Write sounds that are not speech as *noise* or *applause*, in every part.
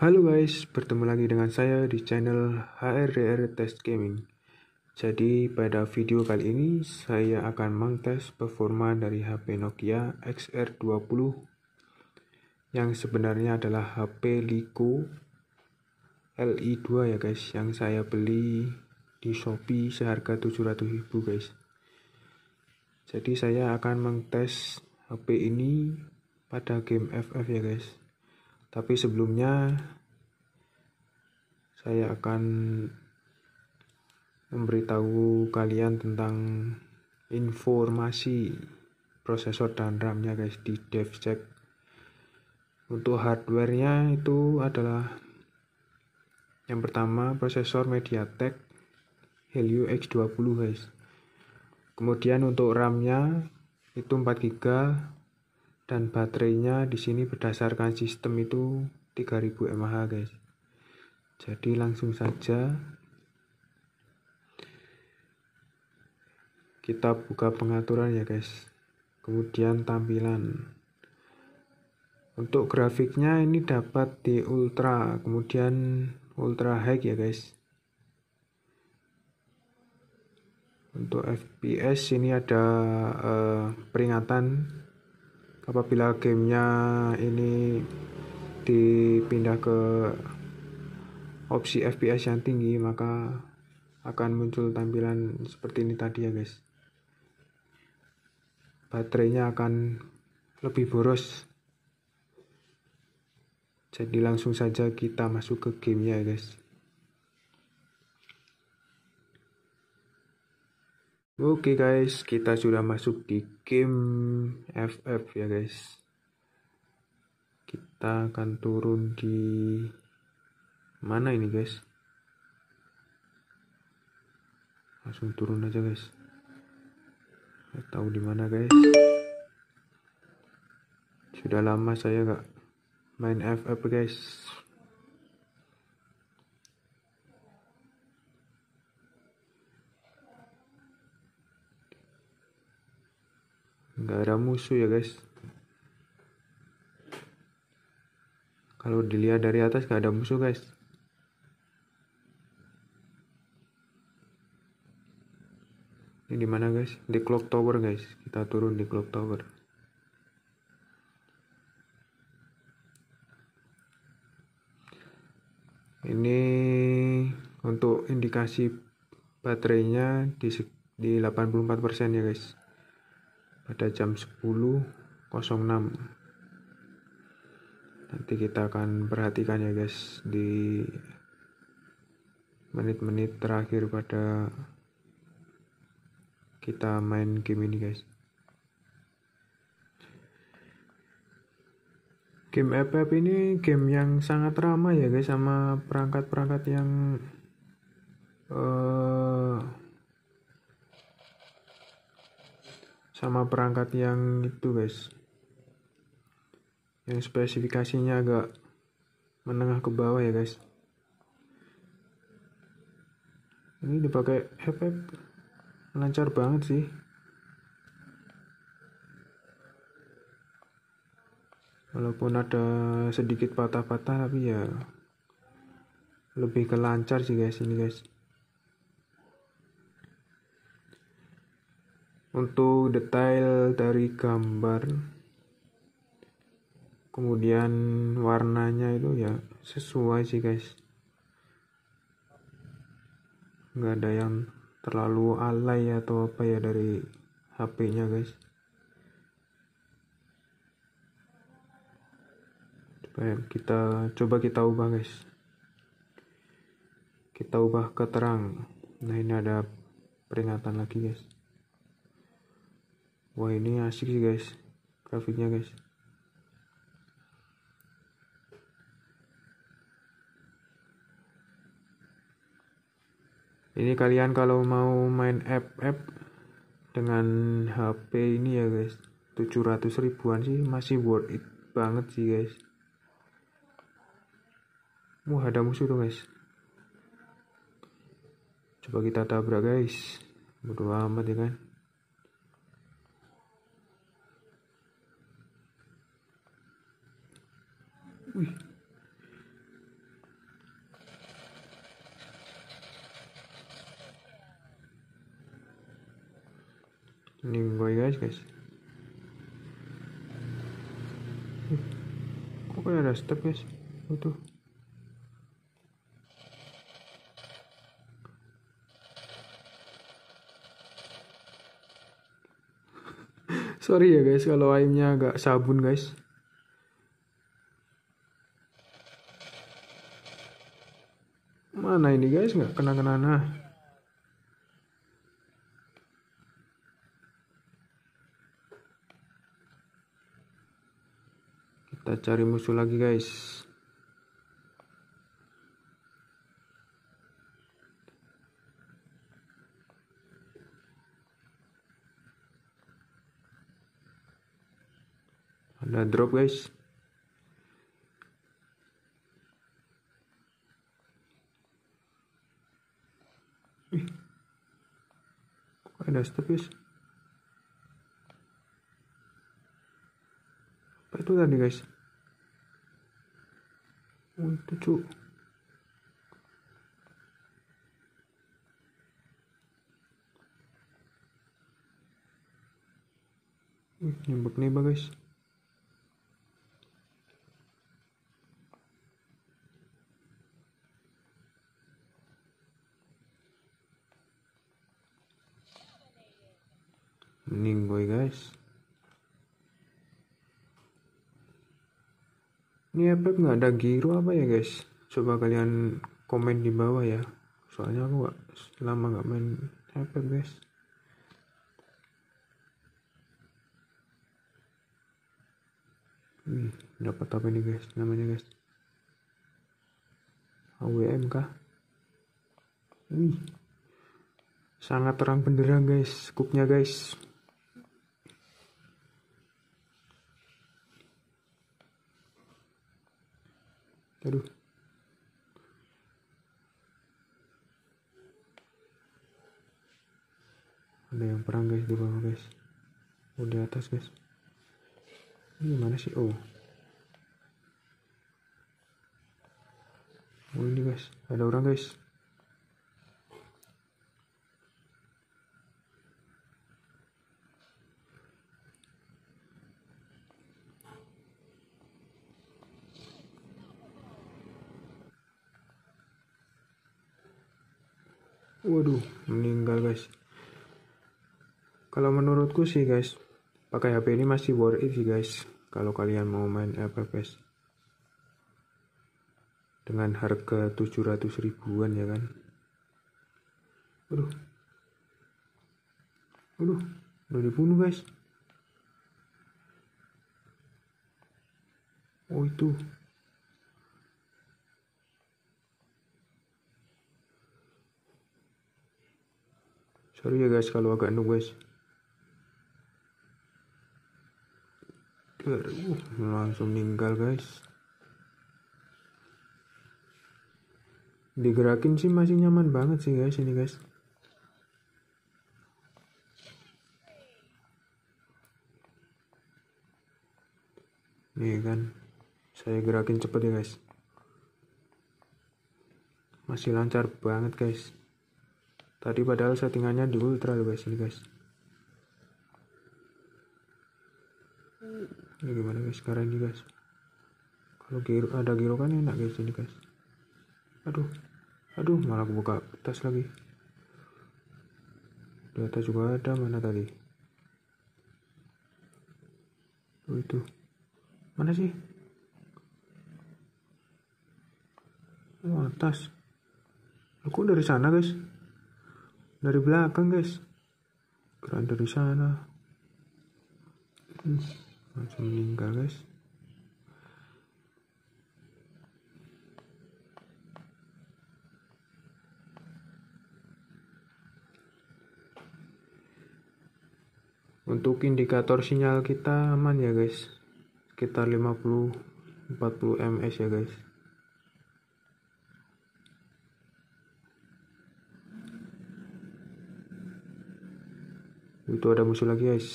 Halo guys, bertemu lagi dengan saya di channel HRDR Test Gaming. Jadi pada video kali ini saya akan mengtes performa dari HP Nokia XR20 yang sebenarnya adalah HP Lico LI2 ya guys yang saya beli di Shopee seharga ribu guys. Jadi saya akan mengtes HP ini pada game FF ya guys. Tapi sebelumnya saya akan memberitahu kalian tentang informasi prosesor dan RAM-nya guys di DevCheck. Untuk hardware-nya itu adalah yang pertama prosesor MediaTek Helio X20 guys. Kemudian untuk RAM-nya itu 4 GB dan baterainya di sini berdasarkan sistem itu 3000 mAh guys jadi langsung saja kita buka pengaturan ya guys kemudian tampilan untuk grafiknya ini dapat di ultra kemudian ultra high ya guys untuk FPS ini ada uh, peringatan apabila gamenya ini dipindah ke opsi FPS yang tinggi maka akan muncul tampilan seperti ini tadi ya guys baterainya akan lebih boros jadi langsung saja kita masuk ke gamenya ya guys Oke okay guys, kita sudah masuk di game FF ya guys. Kita akan turun di mana ini guys? Langsung turun aja guys. Gak tahu di mana guys. Sudah lama saya gak main FF guys. nggak ada musuh ya guys kalau dilihat dari atas nggak ada musuh guys ini di mana guys di clock tower guys kita turun di clock tower ini untuk indikasi baterainya di di 84% ya guys pada jam 10.06 nanti kita akan perhatikan ya guys di menit-menit terakhir pada kita main game ini guys game FF ini game yang sangat ramah ya guys sama perangkat-perangkat yang uh, sama perangkat yang itu guys yang spesifikasinya agak menengah ke bawah ya guys ini dipakai hepe, lancar banget sih walaupun ada sedikit patah-patah tapi ya lebih kelancar sih guys ini guys untuk detail dari gambar kemudian warnanya itu ya sesuai sih guys nggak ada yang terlalu alay atau apa ya dari HP-nya guys coba kita coba kita ubah guys kita ubah ke terang nah ini ada peringatan lagi guys wah ini asik sih guys grafiknya guys ini kalian kalau mau main app-app dengan HP ini ya guys 700 ribuan sih masih worth it banget sih guys wah ada musuh tuh guys coba kita tabrak guys berdua amat ya kan Ini gue guys guys. Kok kayak ada step guys? Itu. *laughs* Sorry ya guys kalau aimnya agak sabun guys. Mana ini guys? Nggak kena-kena. Nah. Kita cari musuh lagi guys. Ada drop guys. ada stop guys apa itu tadi guys oh itu cu nyembek nih guys guys ini efek nggak ada giro apa ya guys coba kalian komen di bawah ya soalnya aku gak, lama nggak main efek guys hmm, dapat apa ini guys namanya guys AWM kah Wih, sangat terang benderang guys, skupnya guys. Aduh. Ada yang perang guys di bawah guys. Oh di atas guys. Ini gimana sih? Oh. Oh ini guys, ada orang guys. waduh meninggal guys kalau menurutku sih guys pakai HP ini masih worth it sih guys kalau kalian mau main FPS dengan harga 700 ribuan ya kan aduh aduh udah dibunuh guys oh itu sorry ya guys kalau agak nunggu guys uh, langsung meninggal guys digerakin sih masih nyaman banget sih guys ini guys nih kan saya gerakin cepet ya guys masih lancar banget guys Tadi padahal settingannya di ultra loh guys ini guys. Ini gimana guys sekarang ini guys. Kalau giro, ada giro kan enak guys ini guys. Aduh. Aduh malah aku buka tas lagi. Di atas juga ada mana tadi? Oh itu. Mana sih? Oh, atas. Aku dari sana, guys dari belakang guys kurang dari sana hmm, langsung meninggal guys untuk indikator sinyal kita aman ya guys sekitar 50 40 ms ya guys itu ada musuh lagi guys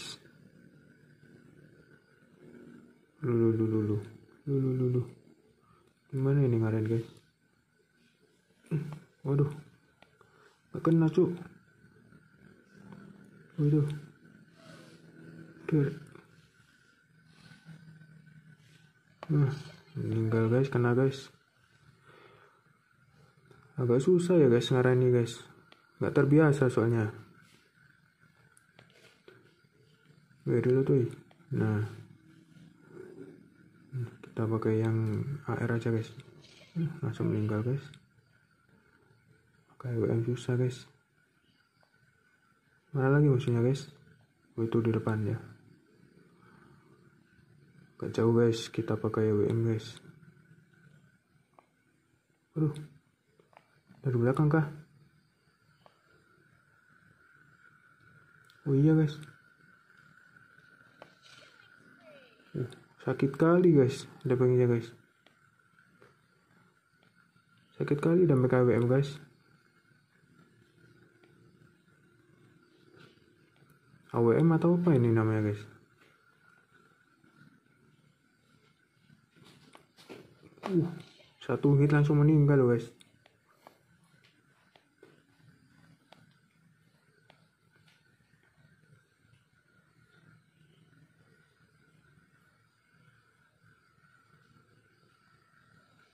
lulu lulu lulu lulu lulu gimana ini ngaren guys waduh gak kena cu waduh ter Nah, meninggal guys, kena guys. Agak susah ya guys ini guys. Gak terbiasa soalnya. W dulu tuh nah kita pakai yang AR aja guys langsung meninggal guys pakai WM susah guys mana lagi musuhnya guys w oh, itu di depan ya gak jauh guys kita pakai WM guys aduh dari belakang kah oh iya guys sakit kali guys dagingnya guys sakit kali dan KWM guys AWM atau apa ini namanya guys uh, satu hit langsung meninggal guys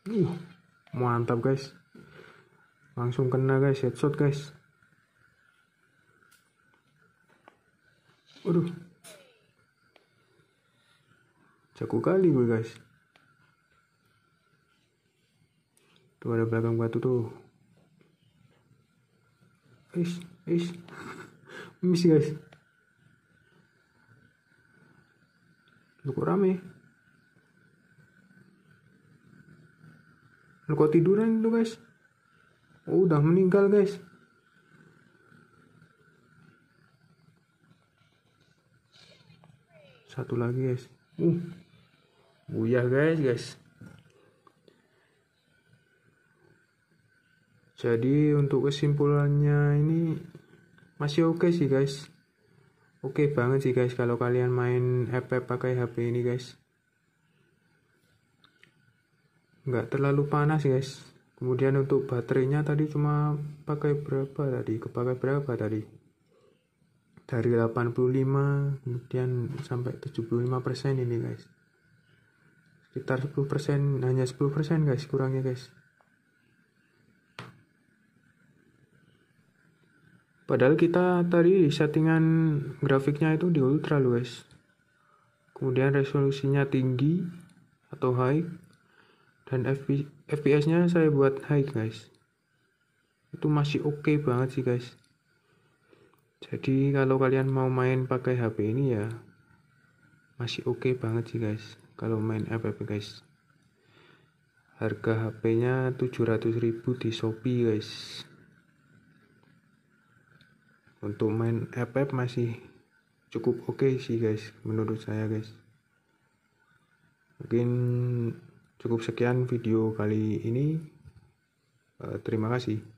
Ih, mantap guys. Langsung kena guys, headshot guys. Waduh. Jago kali gue guys. Tuh ada belakang batu tuh. Ish, ish. Miss guys. Lu kok rame? lu kok tiduran itu guys oh, udah meninggal guys satu lagi guys uh buyah guys guys jadi untuk kesimpulannya ini masih oke okay sih guys oke okay banget sih guys kalau kalian main app pakai HP ini guys nggak terlalu panas guys kemudian untuk baterainya tadi cuma pakai berapa tadi kepakai berapa tadi dari 85 kemudian sampai 75% ini guys sekitar 10% hanya 10% guys kurangnya guys Padahal kita tadi di settingan grafiknya itu di ultra guys. Kemudian resolusinya tinggi atau high dan FPS nya saya buat high guys itu masih oke okay banget sih guys jadi kalau kalian mau main pakai HP ini ya masih oke okay banget sih guys kalau main fps guys harga HP nya ribu di Shopee guys untuk main FF masih cukup oke okay sih guys menurut saya guys mungkin Cukup sekian video kali ini. Eh, terima kasih.